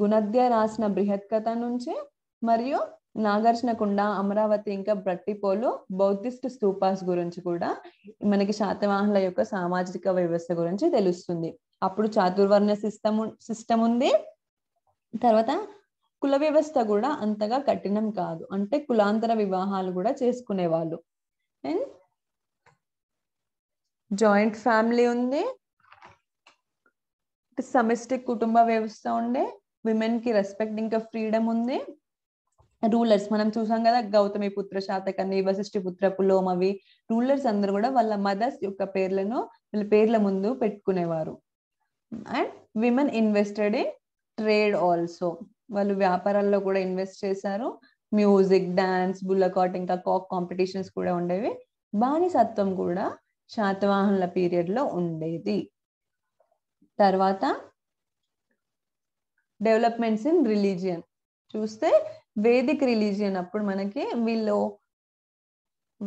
గుణద్య రాసిన బృహత్ కథ నుంచే మరియు నాగార్జునకొండ అమరావతి ఇంకా బ్రట్టిపోలు బౌద్ధిస్ట్ స్తూపాస్ గురించి కూడా మనకి శాతవాహనుల యొక్క సామాజిక వ్యవస్థ గురించి తెలుస్తుంది అప్పుడు చాతుర్వర్ణ సిస్టమ్ సిస్టమ్ ఉంది తర్వాత కుల వ్యవస్థ కూడా అంతగా కఠినం కాదు అంటే కులాంతర వివాహాలు కూడా చేసుకునేవాళ్ళు అండ్ జాయింట్ ఫ్యామిలీ ఉంది సమిస్టిక్ కుటుంబ వ్యవస్థ ఉండే విమెన్ కి రెస్పెక్ట్ ఇంకా ఫ్రీడమ్ ఉంది రూలర్స్ మనం చూసాం కదా గౌతమి పుత్ర శాతకర్ణి వశిష్ఠి పుత్ర పులోమవి రూలర్స్ అందరూ కూడా వాళ్ళ మదర్స్ యొక్క పేర్లను వీళ్ళ పేర్ల ముందు పెట్టుకునేవారు and women invested in trade also వాళ్ళు వ్యాపారాల్లో కూడా ఇన్వెస్ట్ చేశారు మ్యూజిక్ డాన్స్ బుల్లకాట్ ఇంకా కాక్ కాంపిటీషన్స్ కూడా ఉండేవి బానిసత్వం కూడా శాతవాహనుల లో ఉండేది తర్వాత డెవలప్మెంట్స్ ఇన్ రిలీజియన్ చూస్తే వేదిక్ రిలీజియన్ అప్పుడు మనకి వీళ్ళు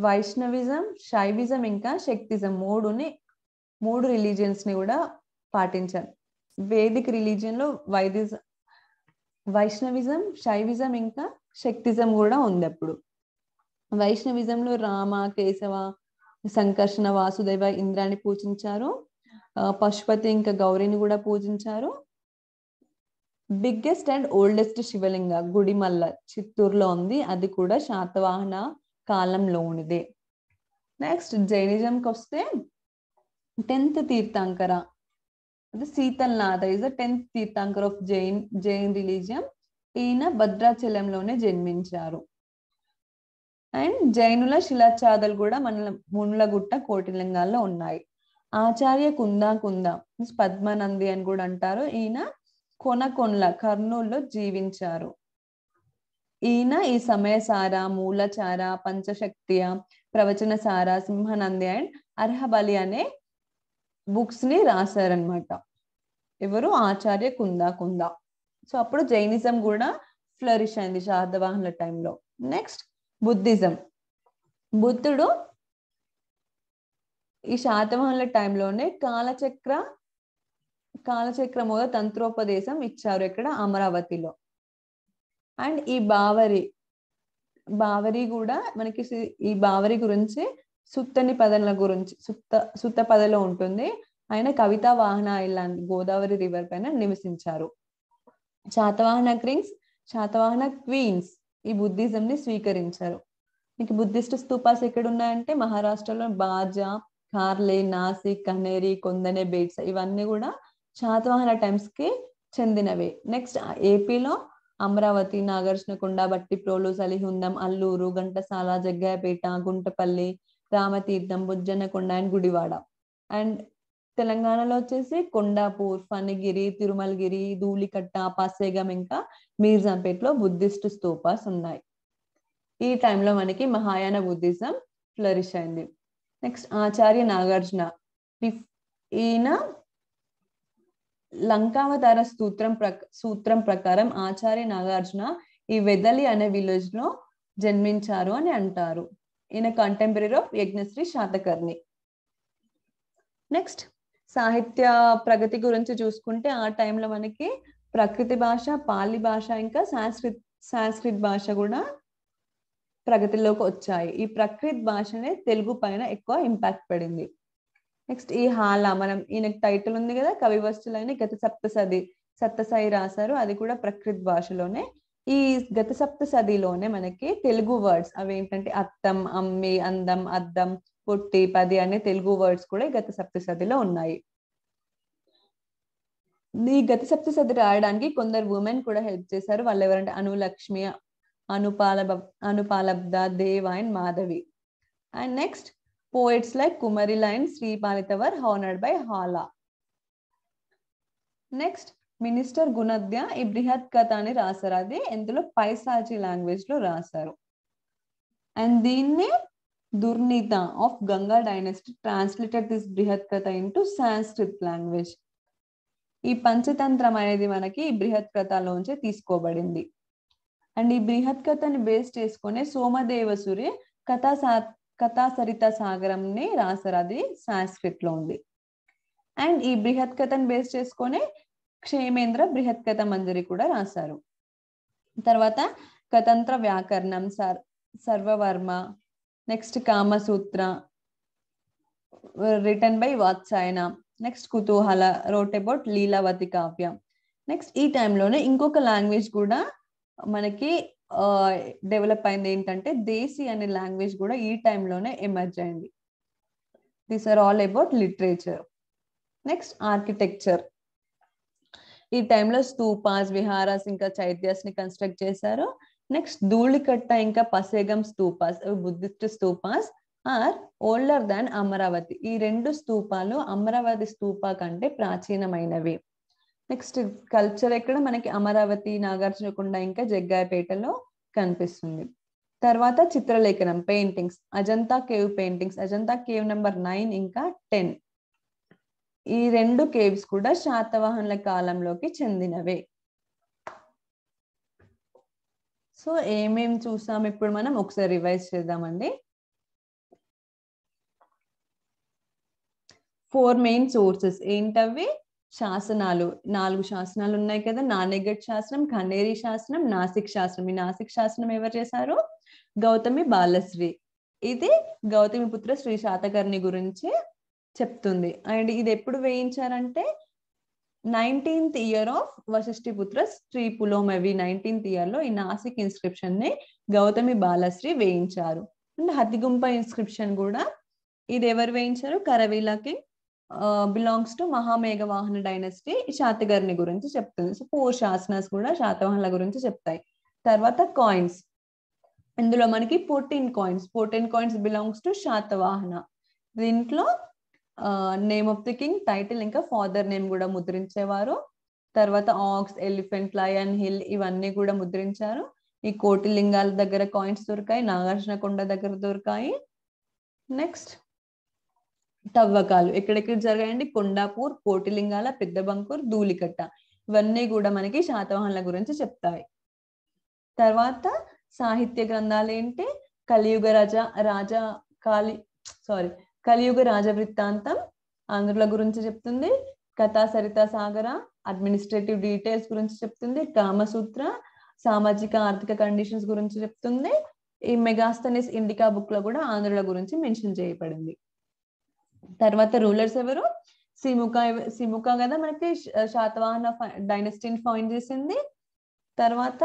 వైష్ణవిజం శైవిజం ఇంకా శక్తిజం మూడుని మూడు రిలీజియన్స్ని కూడా పాటించారు వేదిక్ రిలీజియన్లో వైదిజ వైష్ణవిజం శైవిజం ఇంకా శక్తిజం కూడా ఉంది అప్పుడు వైష్ణవిజంలో రామ కేశవ సంకర్షణ వాసుదేవ ఇంద్రాన్ని పూజించారు పశుపతి ఇంకా గౌరీని కూడా పూజించారు బిగ్గెస్ట్ అండ్ ఓల్డెస్ట్ శివలింగ గుడిమల్ల చిత్తూరులో ఉంది అది కూడా శాతవాహన కాలంలోనిదే నెక్స్ట్ జైనిజంకి వస్తే టెన్త్ తీర్థాంకర అది Sheetalnatha is the tenth Tirthankar of Jain Jain religion ఈయన భద్రాచలంలోనే జన్మించారు అండ్ జైనుల శిలాచాదలు కూడా మన మునులగుట్ట కోటిలింగాల్లో ఉన్నాయి ఆచార్య కుందా కుందా మీన్స్ పద్మానంది అని కూడా అంటారు ఈయన కొన్ల కర్నూల్లో జీవించారు ఈయన ఈ సమయసార మూలచార పంచశక్తియ సార సింహనంది అండ్ అర్హబలి అనే బుక్స్ ని రాశారనమాట ఎవరు ఆచార్య కుందా కుందా సో అప్పుడు జైనిజం కూడా ఫ్లరిష్ అయింది శారదవాహనుల టైంలో నెక్స్ట్ బుద్ధిజం బుద్ధుడు ఈ శాతవాహనుల టైంలోనే కాలచక్ర కాలచక్ర మీద తంత్రోపదేశం ఇచ్చారు ఇక్కడ అమరావతిలో అండ్ ఈ బావరి బావరి కూడా మనకి ఈ బావరి గురించి సుత్తని పదల గురించి సుత్త సుత్త పదలో ఉంటుంది ఆయన కవితా వాహన ఐలాండ్ గోదావరి రివర్ పైన నివసించారు శాతవాహన క్రింగ్స్ శాతవాహన క్వీన్స్ ఈ బుద్ధిజం ని స్వీకరించారు మీకు బుద్ధిస్ట్ స్థూపాస్ ఎక్కడ ఉన్నాయంటే మహారాష్ట్రలో బాజా కార్లే నాసి కనేరి కొందనే బేట్స్ ఇవన్నీ కూడా శాతవాహన టైమ్స్ కి చెందినవే నెక్స్ట్ ఏపీలో అమరావతి నాగార్జునకొండ బట్టిప్రోలు సలిహుందం అల్లూరు ఘంటసాల జగ్గాయపేట గుంటపల్లి రామతీర్థం కొండ అండ్ గుడివాడ అండ్ తెలంగాణలో వచ్చేసి కొండాపూర్ ఫనిగిరి తిరుమలగిరి ధూళికట్ట పాసేగం ఇంకా మీర్జాంపేట్లో బుద్ధిస్ట్ స్తూపాస్ ఉన్నాయి ఈ టైంలో మనకి మహాయాన బుద్ధిజం ఫ్లరిష్ అయింది నెక్స్ట్ ఆచార్య నాగార్జున ఈయన లంకావతార సూత్రం ప్రక సూత్రం ప్రకారం ఆచార్య నాగార్జున ఈ వెదలి అనే విలేజ్ లో జన్మించారు అని అంటారు ఈయన contemporary of Yajnashri Satakarni next సాహిత్య ప్రగతి గురించి చూసుకుంటే ఆ టైంలో మనకి ప్రకృతి భాష పాలి భాష ఇంకా సాంస్కృత్ సాంస్కృత్ భాష కూడా ప్రగతిలోకి వచ్చాయి ఈ ప్రకృతి భాషనే తెలుగు పైన ఎక్కువ ఇంపాక్ట్ పడింది నెక్స్ట్ ఈ హాల మనం ఈయనకు టైటిల్ ఉంది కదా కవి వస్తులైన గత సప్తసది సప్తసాయి రాశారు అది కూడా ప్రకృతి భాషలోనే ఈ గత సప్తసదిలోనే మనకి తెలుగు వర్డ్స్ అవి ఏంటంటే అత్తం అమ్మి అందం అద్దం పొట్టి పది అనే తెలుగు వర్డ్స్ కూడా గత సప్తసదిలో ఉన్నాయి ఈ గత సప్తసది రాయడానికి కొందరు ఉమెన్ కూడా హెల్ప్ చేశారు వాళ్ళు ఎవరంటే Anulakshmi Anupalab- Anupalabda Dev and Madhavi and next poets like Kumari లైన్ Sri Palita were honored by next minister Gunadhya ఈ బృహత్ కథ అని రాశారు అది ఇందులో పైసాచి లాంగ్వేజ్ లో రాశారు అండ్ దీన్నే Durnita of Ganga dynasty translated this Brihat Katha into Sanskrit language ఈ పంచతంత్రం అనేది మనకి బృహత్ కథలోంచి తీసుకోబడింది అండ్ ఈ బృహత్ కథని బేస్ చేసుకునే సోమదేవ సూర్య కథా సా కథా సరిత సాగరంని రాశారు అది సాంస్క్రిట్ లో ఉంది అండ్ ఈ బృహత్ కథని బేస్ చేసుకునే క్షేమేంద్ర బృహత్ కథ మంజరి కూడా రాశారు తర్వాత కతంత్ర వ్యాకరణం సర్ Sarvavarma next Kamasutra written by Vatsayana next Kutuhala wrote about Lilavati కావ్యం నెక్స్ట్ ఈ టైంలోనే ఇంకొక లాంగ్వేజ్ కూడా మనకి డెవలప్ అయింది ఏంటంటే దేశీ అనే లాంగ్వేజ్ కూడా ఈ టైంలోనే ఎమర్జ్ అయింది these are all about literature next architecture ఈ టైంలో స్తూపాస్ విహారాస్ ఇంకా చైత్యాస్ ని కన్స్ట్రక్ట్ చేశారు నెక్స్ట్ ధూళికట్ట ఇంకా Pasegam stupas Buddhist stupas are older than Amaravati ఈ రెండు స్తూపాలు అమరావతి స్తూపా కంటే ప్రాచీనమైనవి నెక్స్ట్ కల్చర్ ఎక్కడ మనకి అమరావతి నాగార్జునకొండ ఇంకా జగ్గాయపేటలో కనిపిస్తుంది తర్వాత చిత్రలేఖనం paintings Ajanta cave paintings Ajanta cave number nine ఇంకా టెన్ ఈ రెండు కేవ్స్ కూడా శాతవాహనుల కాలంలోకి చెందినవే సో ఏమేమి చూసాం ఇప్పుడు మనం ఒకసారి రివైజ్ చేద్దామండి ఫోర్ మెయిన్ సోర్సెస్ ఏంటవి శాసనాలు నాలుగు శాసనాలు ఉన్నాయి కదా నానెగట్ శాసనం కన్నేరి శాసనం నాసిక్ శాసనం ఈ నాసిక్ శాసనం ఎవరు చేశారు గౌతమి బాలశ్రీ ఇది గౌతమి పుత్ర శ్రీ శాతకర్ణి గురించి చెప్తుంది అండ్ ఇది ఎప్పుడు వేయించారంటే nineteenth year of Vashishthi Putra Sri Pulumavi nineteenth year లో ఈ నాసిక్ ఇన్స్క్రిప్షన్ ని గౌతమి బాలశ్రీ వేయించారు అండ్ హతిగుంప ఇన్స్క్రిప్షన్ కూడా ఇది ఎవరు వేయించారు కరవీలా కింగ్ బిలాంగ్స్ టు మహామేఘవాహన డైనస్టీ శాతగర్ని గురించి చెప్తుంది సో ఫోర్ శాసనాస్ కూడా శాతవాహనుల గురించి చెప్తాయి తర్వాత కాయిన్స్ ఇందులో మనకి fourteen coins fourteen coins belongs to Satavahana దీంట్లో name of the king title ఇంకా ఫాదర్ నేమ్ కూడా ముద్రించేవారు తర్వాత ఆక్స్ ఎలిఫెంట్ లయన్ హిల్ ఇవన్నీ కూడా ముద్రించారు ఈ కోటి లింగాల దగ్గర కాయిన్స్ దొరికాయి నాగార్జున కొండ దగ్గర దొరికాయి నెక్స్ట్ తవ్వకాలు ఎక్కడెక్కడ జరిగాయండి కొండాపూర్ కోటిలింగాల పెద్దబంకూర్ ధూళికట్ట ఇవన్నీ కూడా మనకి శాతవాహనుల గురించి చెప్తాయి తర్వాత సాహిత్య గ్రంథాలు ఏంటి కలియుగ రాజ రాజా కాళి సారీ కలియుగ రాజవృత్తాంతం ఆంధ్రుల గురించి చెప్తుంది కథా సరిత సాగర అడ్మినిస్ట్రేటివ్ డీటెయిల్స్ గురించి చెప్తుంది కామసూత్ర సామాజిక ఆర్థిక కండిషన్స్ గురించి చెప్తుంది ఈ మెగాస్తనిస్ ఇండికా బుక్ లో కూడా ఆంధ్రుల గురించి మెన్షన్ చేయబడింది తర్వాత రూలర్స్ ఎవరు సిముక సిముక కదా మనకి శాతవాహన డైనస్టీని ఫైండ్ చేసింది తర్వాత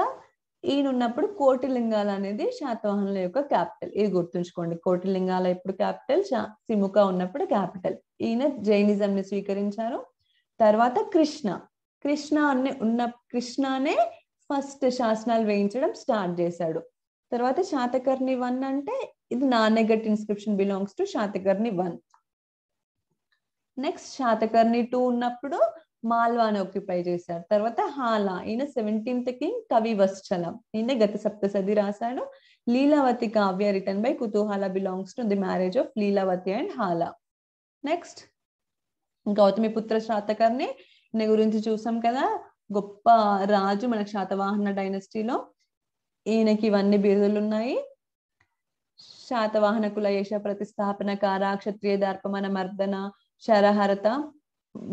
ఈయన ఉన్నప్పుడు కోటిలింగాల అనేది శాతవాహనుల యొక్క క్యాపిటల్ ఇది గుర్తుంచుకోండి కోటిలింగాల ఇప్పుడు క్యాపిటల్ సిముక ఉన్నప్పుడు క్యాపిటల్ ఈయన జైనిజం ని స్వీకరించారు తర్వాత కృష్ణ కృష్ణ అన్ని ఉన్న కృష్ణనే ఫస్ట్ శాసనాలు వేయించడం స్టార్ట్ చేశాడు తర్వాత శాతకర్ణి వన్ అంటే ఇది Nanaghat inscription belongs to Satakarni one next Satakarni two ఉన్నప్పుడు మాల్వాని ఆక్యుపై చేశారు తర్వాత హాలా ఈయన సెవెంటీన్త్ కింగ్ కవి వశ్చలం ఈయన గత సప్తసది రాశాడు Lilavati Kavya written by Kutuhala belongs to the marriage of Lilavati and Hala next Gautami Putra Satakarni నే గురించి చూసాం కదా గొప్ప రాజు మన శాతవాహన డైనస్టీలో ఈయనకి ఇవన్నీ బిరుదులు ఉన్నాయి శాతవాహన కుల యేష ప్రతిస్థాపన కార క్షత్రియ దర్పమన మర్దన శరహరత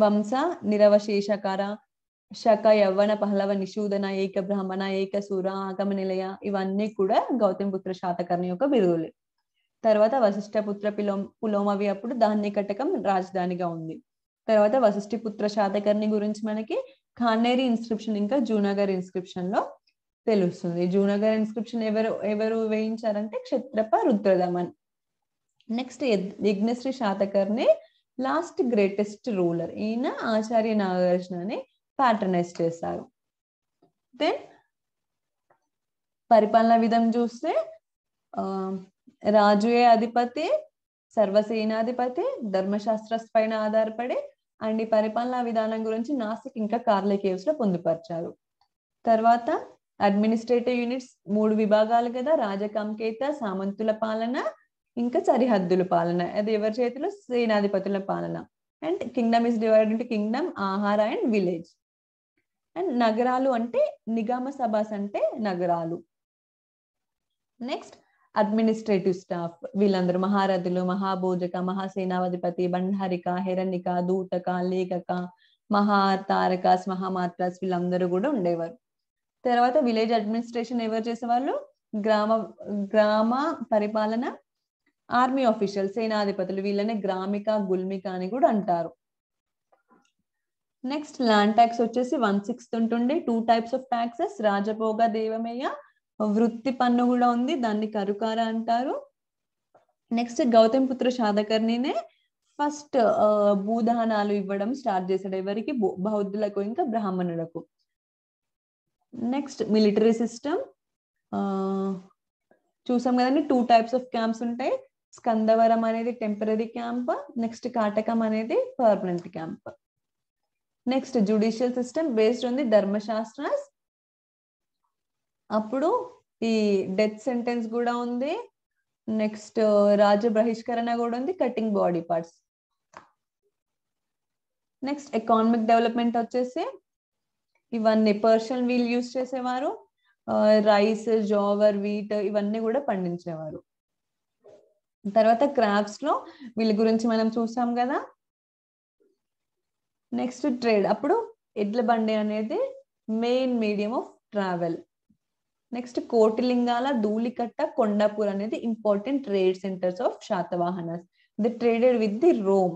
వంశ నిరవశేషకర శక యవ్వన పహలవ నిషూదన ఏక బ్రాహ్మణ ఏక సూర ఆగమ నిలయ ఇవన్నీ కూడా గౌతమ పుత్ర శాతకర్ణి యొక్క బిరుదులు తర్వాత వశిష్ఠ పుత్ర పిలోమ పులోమవి అప్పుడు ధాన్య కటకం రాజధానిగా ఉంది తర్వాత వశిష్ఠి పుత్ర శాతకర్ణి గురించి మనకి ఖానేరి ఇన్స్క్రిప్షన్ ఇంకా జూనగర్ ఇన్స్క్రిప్షన్ లో తెలుస్తుంది జూనగర్ ఇన్స్క్రిప్షన్ ఎవరు ఎవరు వేయించారంటే Kshatrapa Rudradaman next Yajnashri Satakarni last greatest ruler ఈయన ఆచార్య నాగార్జున అని ప్యాటర్నైజ్ చేశారు దెన్ పరిపాలన విధం చూస్తే రాజుయే అధిపతి సర్వసేనాధిపతి ధర్మశాస్త్ర పైన ఆధారపడి అండ్ ఈ పరిపాలనా విధానం గురించి నాసిక్ ఇంకా కార్ల కేవ్స్ లో పొందుపరిచారు తర్వాత అడ్మినిస్ట్రేటివ్ యూనిట్స్ మూడు విభాగాలు కదా రాజకంకేత సామంతుల పాలన ఇంకా సరిహద్దుల పాలన అది ఎవరి చేతిలో సేనాధిపతుల పాలన and kingdom is divide into kingdom Ahara and village and నగరాలు అంటే నిగమ సభాస్ అంటే నగరాలు నెక్స్ట్ అడ్మినిస్ట్రేటివ్ స్టాఫ్ వీళ్ళందరూ మహారథులు మహాభోజక మహాసేనాధిపతి బండారిక హిరణిక దూతక లేఖక మహాతారకాస్ మహామాత్రాస్ వీళ్ళందరూ కూడా ఉండేవారు తర్వాత విలేజ్ అడ్మినిస్ట్రేషన్ ఎవరు చేసేవాళ్ళు గ్రామ గ్రామ పరిపాలన ఆర్మీ ఆఫీషియల్ సేనాధిపతులు వీళ్ళనే గ్రామిక గుల్మిక అని కూడా అంటారు నెక్స్ట్ ల్యాండ్ ట్యాక్స్ వచ్చేసి వన్ సిక్స్త్ ఉంటుండే two types of taxes Rajabhoga Devameya వృత్తి పన్ను కూడా ఉంది దాన్ని కరుకార అంటారు నెక్స్ట్ గౌతమ్ పుత్ర శాదకర్ణినే ఫస్ట్ భూదానాలు ఇవ్వడం స్టార్ట్ చేశాడు ఎవరికి బౌద్ధులకు ఇంకా బ్రాహ్మణులకు నెక్స్ట్ మిలిటరీ సిస్టమ్ చూసాం కదండి టూ టైప్స్ ఆఫ్ క్యాంప్స్ ఉంటాయి స్కందవరం అనేది టెంపరీ క్యాంప్ నెక్స్ట్ కాటకం అనేది permanent camp next judicial system based ఉంది ధర్మశాస్త్ర అప్పుడు ఈ డెత్ సెంటెన్స్ కూడా ఉంది నెక్స్ట్ uh, రాజ బహిష్కరణ కూడా ఉంది cutting body parts next economic development వచ్చేసి ఇవన్నీ పర్షియన్ వీల్ యూజ్ చేసేవారు రైస్ జోవర్ వీట్ ఇవన్నీ కూడా పండించేవారు తర్వాత క్రాఫ్ట్స్ లో వీళ్ళ గురించి మనం చూసాం కదా నెక్స్ట్ ట్రేడ్ అప్పుడు ఎడ్ల బండి అనేది main medium of travel next Kotilingala Dhulikatta Kondapur అనేది important trade centres of Satavahanas the traded with the Rome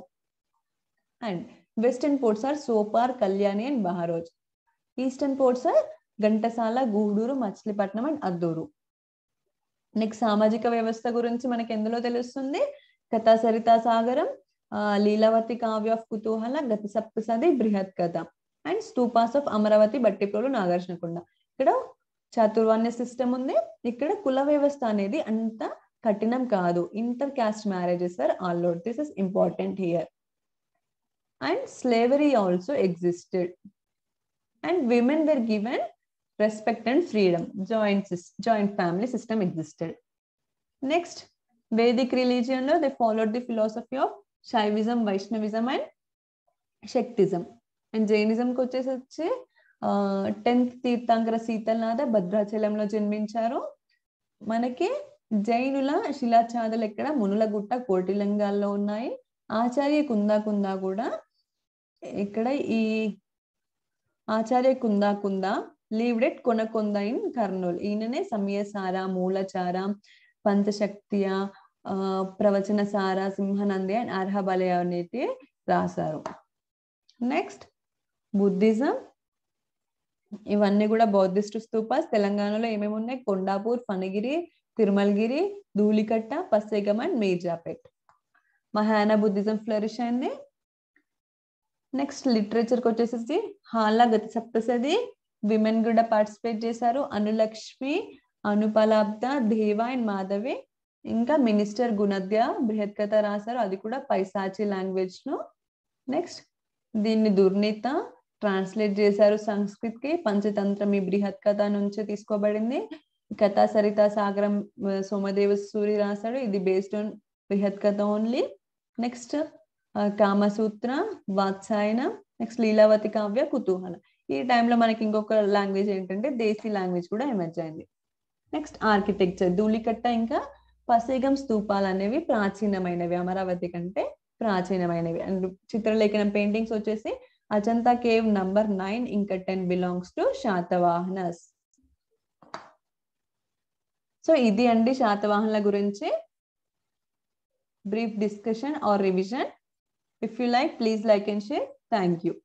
and western ports are Sopara Kalyani and Bharuch eastern ports are Ghantasala Gudur Machilipatnam and Adduru next సామాజిక వ్యవస్థ గురించి మనకి ఎందులో తెలుస్తుంది కథా సరితా సాగరం లీలావతి కావ్య ఆఫ్ కుతూహల గతి సప్తసది బృహత్ కథ అండ్ స్తూపాస్ ఆఫ్ అమరావతి బట్టిపూలు నాగార్జునకొండ ఇక్కడ చాతుర్వాణ్య సిస్టమ్ ఉంది ఇక్కడ కుల వ్యవస్థ అనేది అంత కఠినం కాదు inter caste marriages are allowed this is important here and slavery also existed and women were given respect and freedom. Joint, joint family system existed. Next, Vedic religion, they followed the philosophy of Shaivism, Vaishnavism and Shaktism. And జైనిజంకి వచ్చేసి వచ్చి tenth తీర్థంకర సీతల్నాథ భద్రాచలంలో జన్మించారు మనకి జైనుల శిలాఛాదలు ఎక్కడ మునులగుట్ట కోటిలింగాల్లో ఉన్నాయి ఆచార్య కుందా కుందా కూడా ఇక్కడ ఈ ఆచార్య కుందా కుందా లీవ్డెట్ కొనకొందైన్ కర్నూలు ఈయననే సమయసార మూలచార పంచశక్తియ ప్రవచన సార సింహనంది అండ్ అర్హబలయ అనేది రాశారు నెక్స్ట్ బుద్ధిజం ఇవన్నీ కూడా బౌద్ధిస్టు స్తూపాస్ తెలంగాణలో ఏమేమి ఉన్నాయి కొండాపూర్ ఫణగిరి తిరుమలగిరి ధూళికట్ట పస్సేగం అండ్ మేజాపేట్ మహాయాన బుద్ధిజం ఫ్లరిష్ అయింది నెక్స్ట్ లిటరేచర్కి వచ్చేసేసి హాలా గతి సప్తసది విమెన్ కూడా పార్టిసిపేట్ చేశారు అనులక్ష్మి అనుపలాబ్ద దేవ అండ్ మాధవి ఇంకా మినిస్టర్ గుణద్య బృహత్ కథ రాశారు అది కూడా పైసాచి లాంగ్వేజ్ లో నెక్స్ట్ దీన్ని దుర్నీత ట్రాన్స్లేట్ చేశారు సంస్కృత్ కి పంచతంత్రం ఈ బృహత్ కథ నుంచి తీసుకోబడింది కథా సరిత సాగరం సోమదేవ సూరి రాశాడు ఇది based on Brihat Katha only next Kamasutra Vatsayana next Lilavati Kavya Kutuhala ఈ టైంలో మనకి ఇంకొక లాంగ్వేజ్ ఏంటంటే దేశీ లాంగ్వేజ్ కూడా ఎమర్జ్ అయింది నెక్స్ట్ ఆర్కిటెక్చర్ ధూళికట్ట ఇంకా పసేగం స్థూపాలు అనేవి ప్రాచీనమైనవి అమరావతి కంటే ప్రాచీనమైనవి అండ్ చిత్రలేఖనం పెయింటింగ్స్ వచ్చేసి అజంతా కేవ్ నంబర్ నైన్ ఇంకా ten belongs to Satavahanas so ఇది అండి శాతవాహనుల గురించి brief discussion or revision if you like please like and share thank you